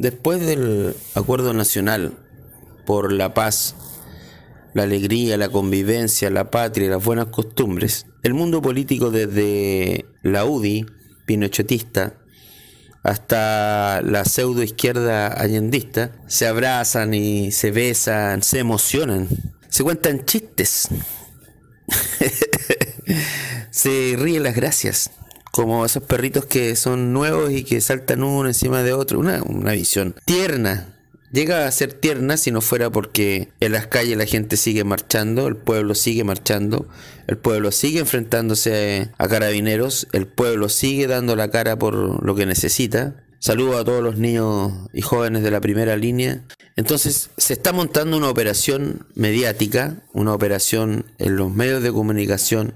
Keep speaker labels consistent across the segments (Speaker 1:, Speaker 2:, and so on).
Speaker 1: Después del acuerdo nacional por la paz, la alegría, la convivencia, la patria y las buenas costumbres, el mundo político desde la UDI, pinochetista, hasta la pseudo izquierda allendista, se abrazan y se besan, se emocionan, se cuentan chistes, se ríen las gracias, como esos perritos que son nuevos y que saltan uno encima de otro, una, visión tierna. Llega a ser tierna si no fuera porque en las calles la gente sigue marchando, el pueblo sigue marchando, el pueblo sigue enfrentándose a carabineros, el pueblo sigue dando la cara por lo que necesita. Saludo a todos los niños y jóvenes de la primera línea. Entonces se está montando una operación mediática, una operación en los medios de comunicación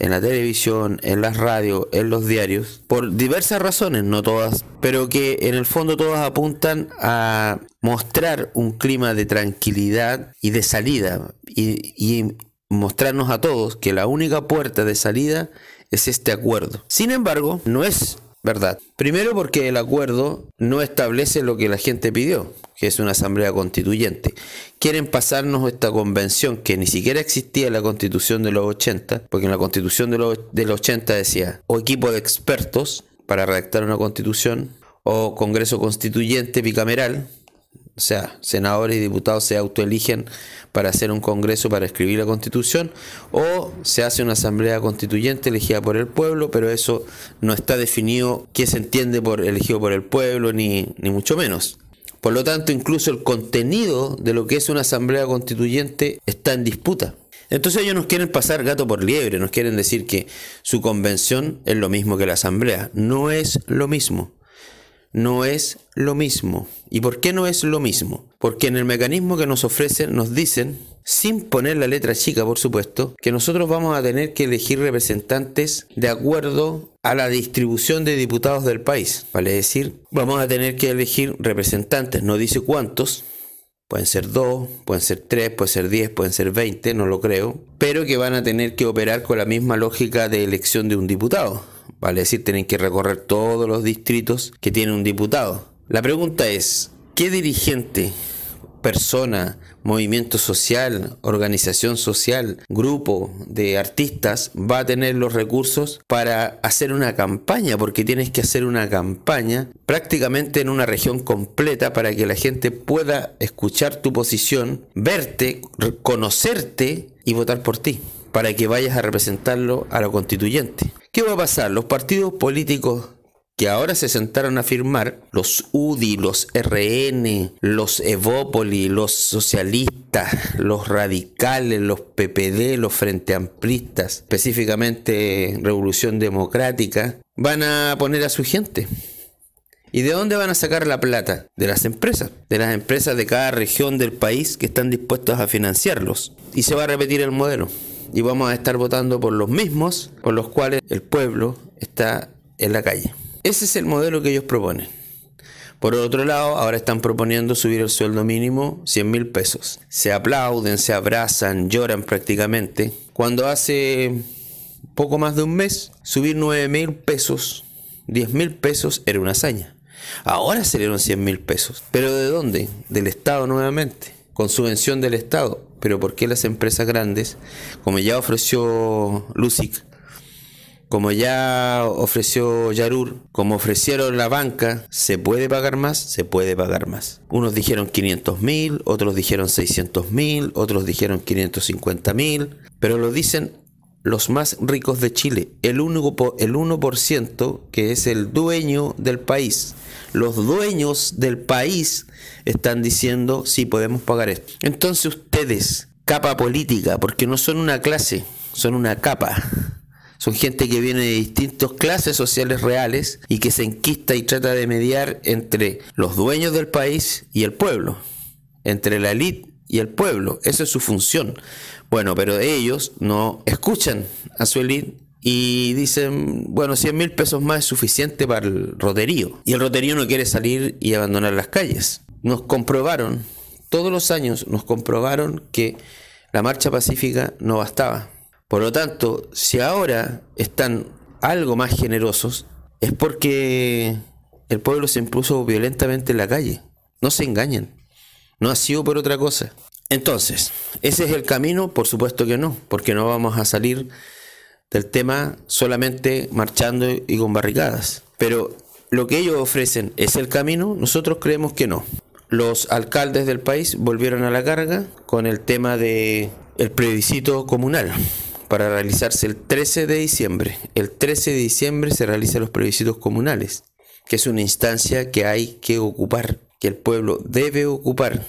Speaker 1: en la televisión, en las radios, en los diarios, por diversas razones, no todas, pero que en el fondo todas apuntan a mostrar un clima de tranquilidad y de salida y, mostrarnos a todos que la única puerta de salida es este acuerdo. Sin embargo, no es ¿verdad? Primero porque el acuerdo no establece lo que la gente pidió, que es una asamblea constituyente. Quieren pasarnos esta convención que ni siquiera existía en la constitución de los 80, porque en la constitución de los, de los 80 decía, o equipo de expertos para redactar una constitución, o Congreso Constituyente Bicameral, o sea, senadores y diputados se autoeligen para hacer un congreso para escribir la constitución, o se hace una asamblea constituyente elegida por el pueblo, pero eso no está definido qué se entiende por elegido por el pueblo, ni, ni mucho menos. Por lo tanto, incluso el contenido de lo que es una asamblea constituyente está en disputa. Entonces ellos nos quieren pasar gato por liebre, nos quieren decir que su convención es lo mismo que la asamblea. No es lo mismo no es lo mismo. ¿Y por qué no es lo mismo? Porque en el mecanismo que nos ofrecen nos dicen, sin poner la letra chica por supuesto, que nosotros vamos a tener que elegir representantes de acuerdo a la distribución de diputados del país. Vale decir, vamos a tener que elegir representantes, no dice cuántos, pueden ser dos, pueden ser tres, pueden ser diez, pueden ser veinte. no lo creo, pero que van a tener que operar con la misma lógica de elección de un diputado vale decir, tienen que recorrer todos los distritos que tiene un diputado. La pregunta es, ¿qué dirigente, persona, movimiento social, organización social, grupo de artistas va a tener los recursos para hacer una campaña, porque tienes que hacer una campaña prácticamente en una región completa para que la gente pueda escuchar tu posición, verte, conocerte y votar por ti, para que vayas a representarlo a lo constituyente. ¿Qué va a pasar? Los partidos políticos que ahora se sentaron a firmar, los UDI, los RN, los Evópoli, los socialistas, los radicales, los PPD, los Frente Amplistas, específicamente Revolución Democrática, van a poner a su gente. ¿Y de dónde van a sacar la plata? De las empresas, de las empresas de cada región del país que están dispuestas a financiarlos. Y se va a repetir el modelo y vamos a estar votando por los mismos por los cuales el pueblo está en la calle. Ese es el modelo que ellos proponen. Por otro lado, ahora están proponiendo subir el sueldo mínimo 100 mil pesos. Se aplauden, se abrazan, lloran prácticamente. Cuando hace poco más de un mes, subir 9 mil pesos, 10 mil pesos era una hazaña. Ahora salieron 100 mil pesos. ¿Pero de dónde? Del Estado nuevamente. Con subvención del Estado pero ¿por qué las empresas grandes, como ya ofreció Lusic, como ya ofreció Yarur, como ofrecieron la banca, ¿se puede pagar más? Se puede pagar más. Unos dijeron 500 mil, otros dijeron 600 mil, otros dijeron 550 mil, pero lo dicen los más ricos de Chile, el, único, el 1% que es el dueño del país. Los dueños del país están diciendo, sí, podemos pagar esto. Entonces ustedes, capa política, porque no son una clase, son una capa. Son gente que viene de distintas clases sociales reales y que se enquista y trata de mediar entre los dueños del país y el pueblo, entre la élite y el pueblo. Esa es su función. Bueno, pero ellos no escuchan a su elite y dicen, bueno, 100 mil pesos más es suficiente para el roterío. Y el roterío no quiere salir y abandonar las calles. Nos comprobaron, todos los años nos comprobaron que la marcha pacífica no bastaba. Por lo tanto, si ahora están algo más generosos, es porque el pueblo se impuso violentamente en la calle. No se engañen. No ha sido por otra cosa. Entonces, ¿ese es el camino? Por supuesto que no, porque no vamos a salir del tema solamente marchando y con barricadas. Pero lo que ellos ofrecen es el camino, nosotros creemos que no. Los alcaldes del país volvieron a la carga con el tema de el plebiscito comunal para realizarse el 13 de diciembre. El 13 de diciembre se realizan los plebiscitos comunales, que es una instancia que hay que ocupar que el pueblo debe ocupar,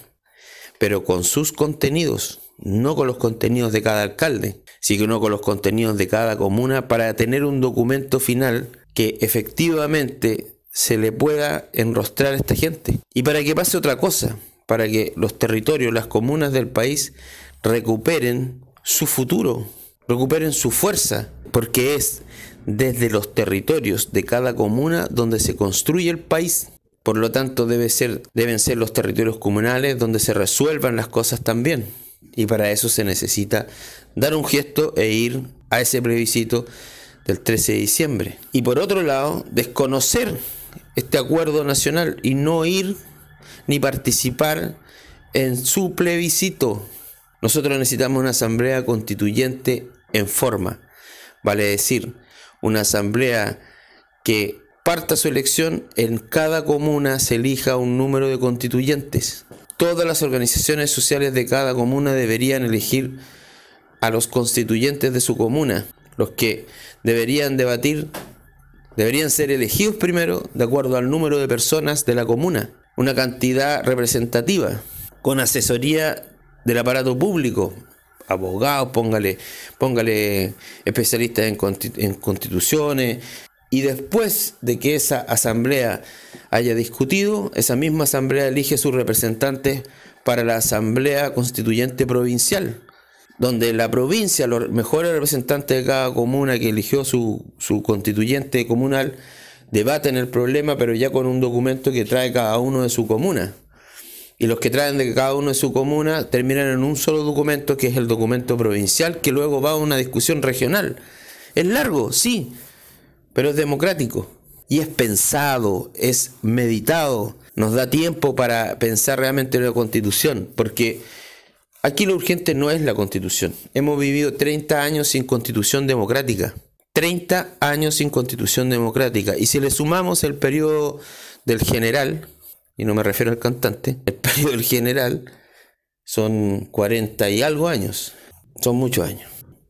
Speaker 1: pero con sus contenidos, no con los contenidos de cada alcalde, sino con los contenidos de cada comuna para tener un documento final que efectivamente se le pueda enrostrar a esta gente. Y para que pase otra cosa, para que los territorios, las comunas del país recuperen su futuro, recuperen su fuerza, porque es desde los territorios de cada comuna donde se construye el país. Por lo tanto, deben ser los territorios comunales donde se resuelvan las cosas también. Y para eso se necesita dar un gesto e ir a ese plebiscito del 13 de diciembre. Y por otro lado, desconocer este acuerdo nacional y no ir ni participar en su plebiscito. Nosotros necesitamos una asamblea constituyente en forma, vale decir, una asamblea que Parta su elección, en cada comuna se elija un número de constituyentes. Todas las organizaciones sociales de cada comuna deberían elegir a los constituyentes de su comuna, los que deberían debatir, deberían ser elegidos primero de acuerdo al número de personas de la comuna, una cantidad representativa, con asesoría del aparato público, abogados, póngale, póngale especialistas en, en constituciones, y después de que esa asamblea haya discutido, esa misma asamblea elige sus representantes para la asamblea constituyente provincial, donde la provincia, los mejores representantes de cada comuna que eligió su, su constituyente comunal, debaten el problema, pero ya con un documento que trae cada uno de su comuna. Y los que traen de cada uno de su comuna terminan en un solo documento, que es el documento provincial, que luego va a una discusión regional. Es largo, sí, pero es democrático y es pensado, es meditado, nos da tiempo para pensar realmente en la constitución, porque aquí lo urgente no es la constitución. Hemos vivido 30 años sin constitución democrática. 30 años sin constitución democrática. Y si le sumamos el periodo del general, y no me refiero al cantante, el periodo del general son 40 y algo años. Son muchos años.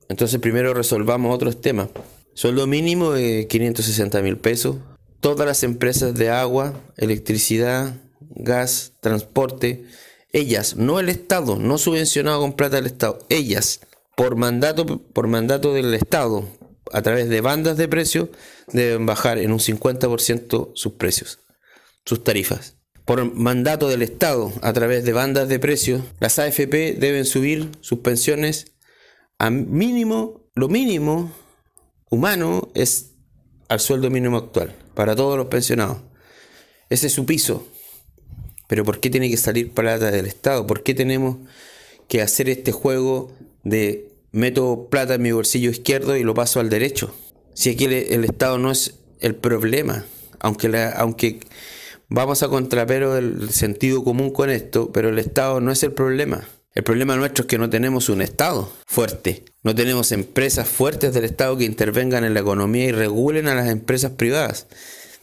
Speaker 1: Entonces primero resolvamos otros temas. Sueldo mínimo de 560 mil pesos. Todas las empresas de agua, electricidad, gas, transporte, ellas, no el Estado, no subvencionado con plata del Estado, ellas, por mandato, por mandato del Estado, a través de bandas de precios, deben bajar en un 50% sus precios, sus tarifas. Por mandato del Estado, a través de bandas de precios, las AFP deben subir sus pensiones a mínimo, lo mínimo humano es al sueldo mínimo actual, para todos los pensionados. Ese es su piso. Pero ¿por qué tiene que salir plata del Estado? ¿Por qué tenemos que hacer este juego de meto plata en mi bolsillo izquierdo y lo paso al derecho? Si aquí el, el Estado no es el problema, aunque, aunque vamos a contrapero el sentido común con esto, pero el Estado no es el problema. El problema nuestro es que no tenemos un Estado fuerte no tenemos empresas fuertes del Estado que intervengan en la economía y regulen a las empresas privadas.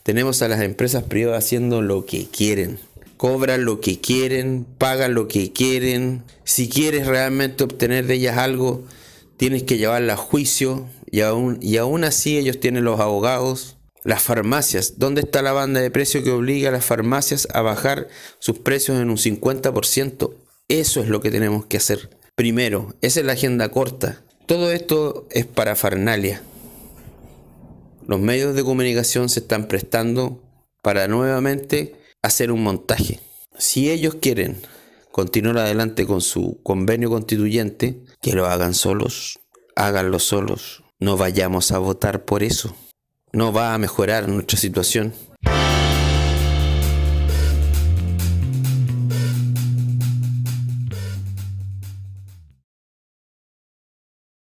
Speaker 1: Tenemos a las empresas privadas haciendo lo que quieren. Cobran lo que quieren, pagan lo que quieren. Si quieres realmente obtener de ellas algo, tienes que llevarla a juicio y aún, y aún así ellos tienen los abogados. Las farmacias. ¿Dónde está la banda de precios que obliga a las farmacias a bajar sus precios en un 50%? Eso es lo que tenemos que hacer. Primero, esa es la agenda corta. Todo esto es para Farnalia. Los medios de comunicación se están prestando para nuevamente hacer un montaje. Si ellos quieren continuar adelante con su convenio constituyente, que lo hagan solos, háganlo solos. No vayamos a votar por eso. No va a mejorar nuestra situación.